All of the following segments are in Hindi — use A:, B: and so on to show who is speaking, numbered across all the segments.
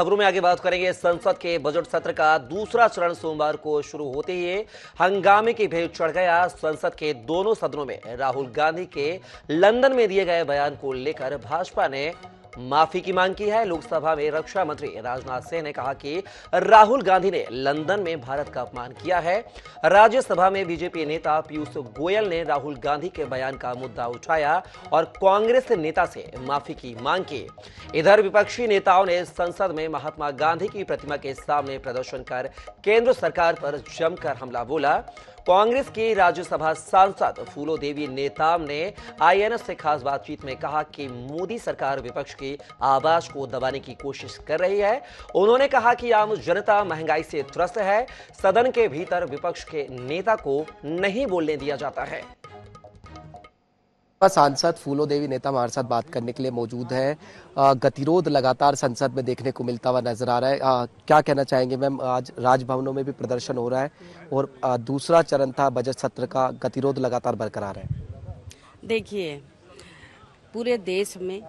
A: खबरों में आगे बात करेंगे संसद के बजट सत्र का दूसरा चरण सोमवार को शुरू होते ही हंगामे की भेंट चढ़ गया संसद के दोनों सदनों में राहुल गांधी के लंदन में दिए गए बयान को लेकर भाजपा ने माफी की मांग की है लोकसभा में रक्षा मंत्री राजनाथ सिंह ने कहा कि राहुल गांधी ने लंदन में भारत का अपमान किया है राज्यसभा में बीजेपी नेता पीयूष गोयल ने राहुल गांधी के बयान का मुद्दा उठाया और कांग्रेस नेता से माफी की मांग की इधर विपक्षी नेताओं ने संसद में महात्मा गांधी की प्रतिमा के सामने प्रदर्शन कर केंद्र सरकार पर जमकर हमला बोला कांग्रेस के राज्यसभा सांसद फूलो देवी नेताम ने आईएनएस से खास बातचीत में कहा कि मोदी सरकार विपक्ष की आवाज को दबाने की कोशिश कर रही है उन्होंने कहा कि आम जनता महंगाई से त्रस्त है सदन के भीतर विपक्ष के नेता को नहीं बोलने दिया जाता है
B: सांसद फूलो देवी नेता हमारे साथ बात करने के लिए मौजूद है गतिरोध लगातार संसद में देखने को मिलता हुआ नजर आ रहा है आ, क्या कहना चाहेंगे मैम आज राजभवनों में भी प्रदर्शन हो रहा है और आ, दूसरा चरण था बजट सत्र का गतिरोध लगातार बरकरार है
C: देखिए पूरे देश में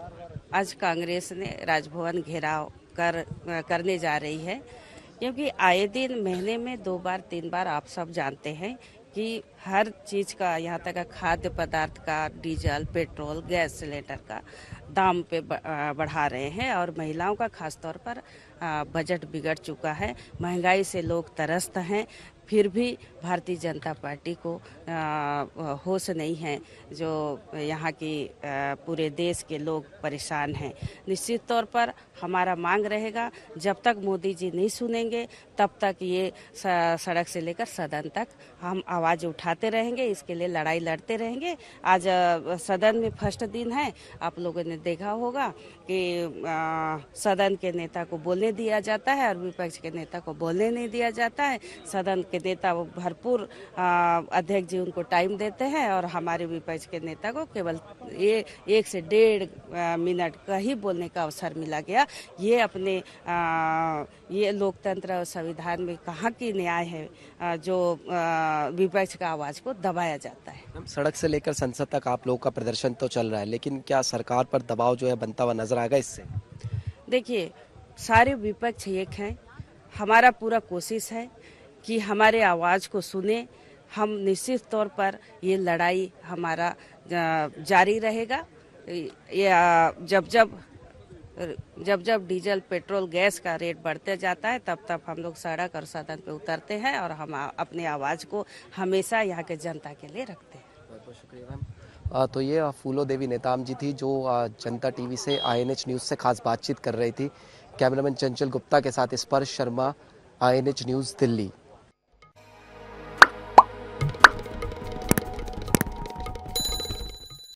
C: आज कांग्रेस ने राजभवन घेराव कर करने जा रही है क्योंकि आए दिन महीने में दो बार तीन बार आप सब जानते हैं कि हर चीज़ का यहाँ तक खाद्य पदार्थ का डीजल पेट्रोल गैस सिलेंडर का दाम पे बढ़ा रहे हैं और महिलाओं का खास तौर पर बजट बिगड़ चुका है महंगाई से लोग तरस्त हैं फिर भी भारतीय जनता पार्टी को होश नहीं है जो यहाँ की पूरे देश के लोग परेशान हैं निश्चित तौर पर हमारा मांग रहेगा जब तक मोदी जी नहीं सुनेंगे तब तक ये सड़क से लेकर सदन तक हम आवाज़ उठा उठाते रहेंगे इसके लिए लड़ाई लड़ते रहेंगे आज सदन में फर्स्ट दिन है आप लोगों ने देखा होगा कि सदन के नेता को बोलने दिया जाता है और विपक्ष के नेता को बोलने नहीं दिया जाता है सदन के नेता वो भरपूर अध्यक्ष जी उनको टाइम देते हैं और हमारे विपक्ष के नेता को केवल ये एक से डेढ़ मिनट का ही बोलने का अवसर मिला गया ये अपने ये लोकतंत्र और संविधान में कहाँ की न्याय है जो विपक्ष का आवाज को दबाया जाता
B: है सड़क से लेकर संसद तक आप लोगों का प्रदर्शन तो चल रहा है लेकिन क्या सरकार पर दबाव जो है बनता हुआ नजर आएगा इससे
C: देखिए सारे विपक्ष एक हैं हमारा पूरा कोशिश है कि हमारे आवाज को सुने हम निश्चित तौर पर ये लड़ाई हमारा जारी रहेगा या जब जब जब जब डीजल पेट्रोल गैस का रेट बढ़ते जाता है तब तब हम लोग सड़क और सदन पे उतरते हैं और हम अपने आवाज़ को हमेशा यहाँ के जनता के लिए रखते हैं
A: बहुत बहुत शुक्रिया
B: मैम तो ये फूलो देवी नेताम जी थी जो जनता टीवी से आईएनएच न्यूज़ से खास बातचीत कर रही थी कैमरामैन चंचल गुप्ता के साथ स्पर्श शर्मा आईएनएच न्यूज़ दिल्ली